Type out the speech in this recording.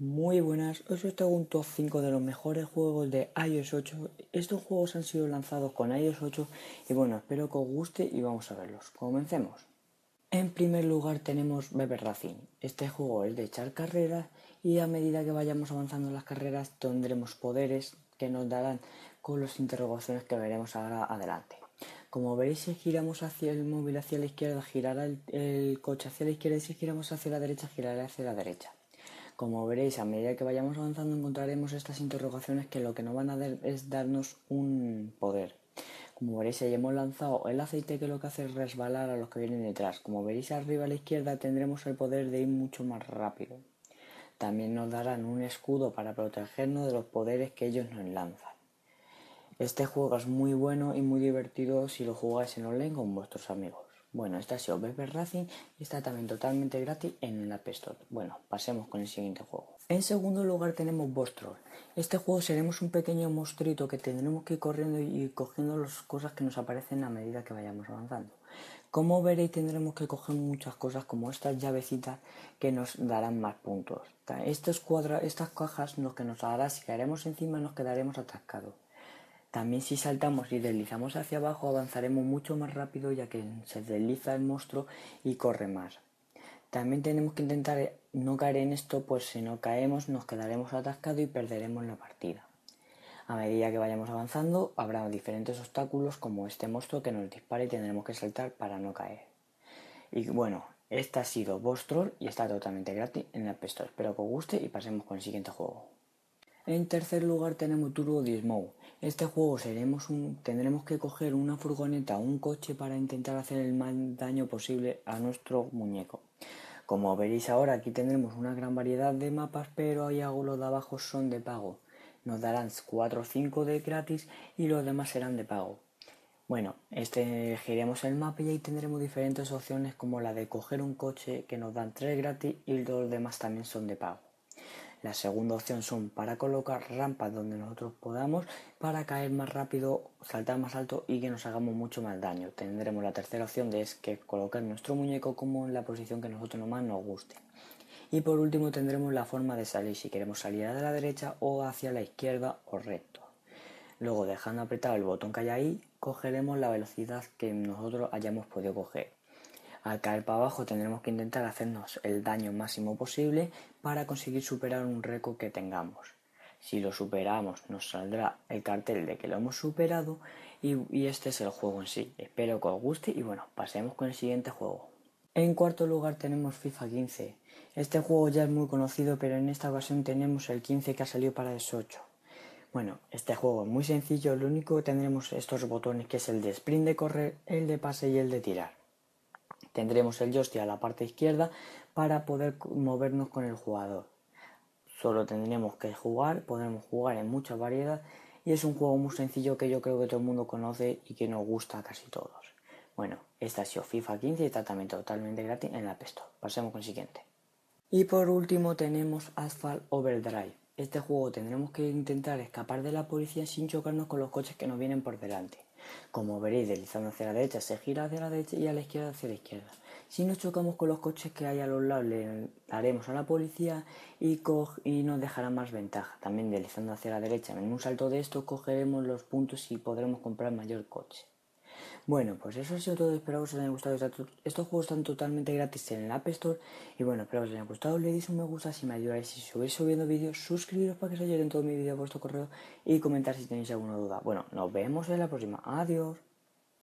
Muy buenas, hoy os traigo un top 5 de los mejores juegos de iOS 8. Estos juegos han sido lanzados con iOS 8 y bueno, espero que os guste y vamos a verlos. Comencemos. En primer lugar tenemos Beber Racing. Este juego es de echar carreras y a medida que vayamos avanzando en las carreras tendremos poderes que nos darán con las interrogaciones que veremos ahora adelante. Como veréis, si giramos hacia el móvil hacia la izquierda, girará el, el coche hacia la izquierda y si giramos hacia la derecha, girará hacia la derecha. Como veréis, a medida que vayamos avanzando encontraremos estas interrogaciones que lo que nos van a dar es darnos un poder. Como veréis, ahí hemos lanzado el aceite que lo que hace es resbalar a los que vienen detrás. Como veréis arriba a la izquierda tendremos el poder de ir mucho más rápido. También nos darán un escudo para protegernos de los poderes que ellos nos lanzan. Este juego es muy bueno y muy divertido si lo jugáis en online con vuestros amigos. Bueno, esta ha sido Beber Racing y está también totalmente gratis en el App Store. Bueno, pasemos con el siguiente juego. En segundo lugar tenemos En Este juego seremos un pequeño monstruito que tendremos que ir corriendo y cogiendo las cosas que nos aparecen a medida que vayamos avanzando. Como veréis tendremos que coger muchas cosas como estas llavecitas que nos darán más puntos. estas cajas lo que nos si caeremos encima nos quedaremos atascados. También si saltamos y deslizamos hacia abajo avanzaremos mucho más rápido ya que se desliza el monstruo y corre más. También tenemos que intentar no caer en esto, pues si no caemos nos quedaremos atascados y perderemos la partida. A medida que vayamos avanzando habrá diferentes obstáculos como este monstruo que nos dispara y tendremos que saltar para no caer. Y bueno, esta ha sido Boss y está totalmente gratis en la App Espero que os guste y pasemos con el siguiente juego. En tercer lugar tenemos Turbo Dismo. Este juego tendremos que coger una furgoneta o un coche para intentar hacer el más daño posible a nuestro muñeco. Como veréis ahora aquí tendremos una gran variedad de mapas pero hay los de abajo son de pago. Nos darán 4 o 5 de gratis y los demás serán de pago. Bueno, este, el mapa y ahí tendremos diferentes opciones como la de coger un coche que nos dan 3 gratis y los demás también son de pago. La segunda opción son para colocar rampas donde nosotros podamos para caer más rápido, saltar más alto y que nos hagamos mucho más daño. Tendremos la tercera opción de es que colocar nuestro muñeco como en la posición que nosotros más nos guste. Y por último tendremos la forma de salir, si queremos salir a la derecha o hacia la izquierda o recto. Luego dejando apretado el botón que hay ahí, cogeremos la velocidad que nosotros hayamos podido coger. Al caer para abajo tendremos que intentar hacernos el daño máximo posible para conseguir superar un récord que tengamos. Si lo superamos nos saldrá el cartel de que lo hemos superado y, este es el juego en sí. Espero que os guste y bueno, pasemos con el siguiente juego. En cuarto lugar tenemos FIFA 15. Este juego ya es muy conocido pero en esta ocasión tenemos el 15 que ha salido para el 8. Bueno, este juego es muy sencillo, lo único que tendremos estos botones que es el de sprint de correr, el de pase y el de tirar tendremos el joystick a la parte izquierda para poder movernos con el jugador. Solo tendremos que jugar, podremos jugar en mucha variedad y es un juego muy sencillo que yo creo que todo el mundo conoce y que nos gusta a casi todos. Bueno, esta ha sido FIFA 15 y tratamiento totalmente gratis en la PESTO. Pasemos con el siguiente. Y por último tenemos Asphalt Overdrive. Este juego tendremos que intentar escapar de la policía sin chocarnos con los coches que nos vienen por delante. Como veréis, deslizando hacia la derecha se gira hacia la derecha y a la izquierda hacia la izquierda. Si nos chocamos con los coches que hay a los lados, le daremos a la policía y, y nos dejará más ventaja. También deslizando hacia la derecha, en un salto de esto cogeremos los puntos y podremos comprar mayor coche. Bueno, pues eso ha sido todo. Espero que os haya gustado. Estos juegos están totalmente gratis en el App Store. Y bueno, espero que os haya gustado. Le deis un me gusta si me ayudáis. Si subís subiendo vídeos, suscribiros para que os lleguen todos mis vídeos a vuestro correo y comentar si tenéis alguna duda. Bueno, nos vemos en la próxima. Adiós.